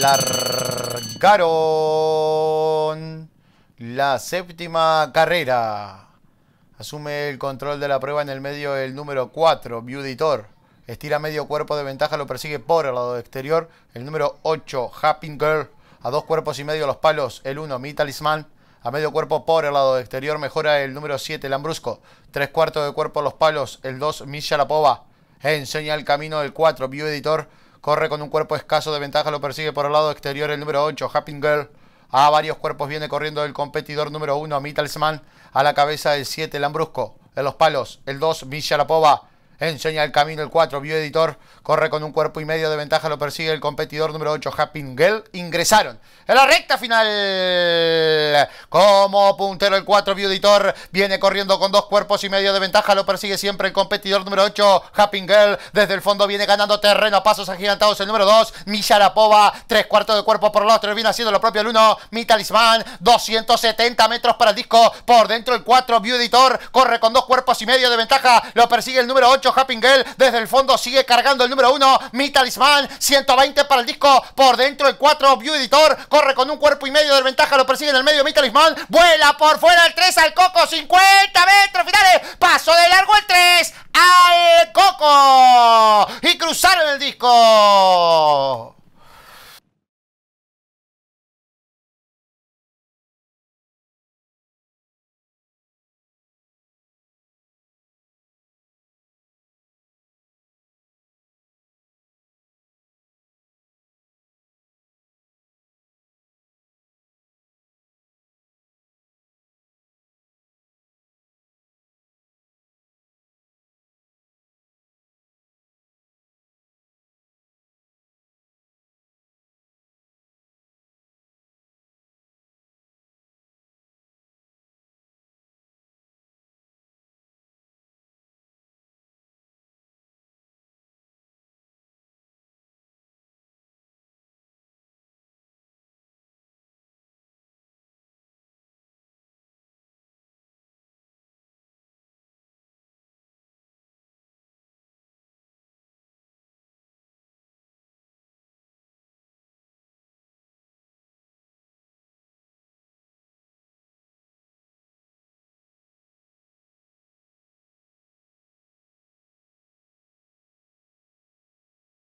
largaron la séptima carrera. Asume el control de la prueba en el medio el número 4, editor Estira medio cuerpo de ventaja, lo persigue por el lado exterior. El número 8, Happy Girl. A dos cuerpos y medio los palos, el 1, Mi Talisman. A medio cuerpo por el lado exterior mejora el número 7, Lambrusco. Tres cuartos de cuerpo los palos, el 2, Misha Lapova. Enseña el camino el 4, View Editor Corre con un cuerpo escaso de ventaja, lo persigue por el lado exterior el número 8, Happy Girl. A varios cuerpos viene corriendo el competidor número 1, Mittalsman. A la cabeza el 7, Lambrusco. En los palos, el 2, Lapova. Enseña el camino el 4, Bioeditor. Corre con un cuerpo y medio de ventaja, lo persigue el competidor número 8, Happy Girl. Ingresaron en la recta final. Como puntero el 4, Editor viene corriendo con dos cuerpos y medio de ventaja. Lo persigue siempre el competidor número 8, Happy Girl. Desde el fondo viene ganando terreno a pasos agigantados el número 2, Misharapova. Tres cuartos de cuerpo por el otro Viene haciendo lo propio el 1, Mi Talisman, 270 metros para el disco. Por dentro el 4, Editor corre con dos cuerpos y medio de ventaja. Lo persigue el número 8, Happy Girl. Desde el fondo sigue cargando el número 1, Mitalisman 120 para el disco. Por dentro el 4, Editor corre con un cuerpo y medio de ventaja. Lo persigue en el medio, Mi Vuela por fuera el 3 al coco. 50 metros finales. Paso de largo.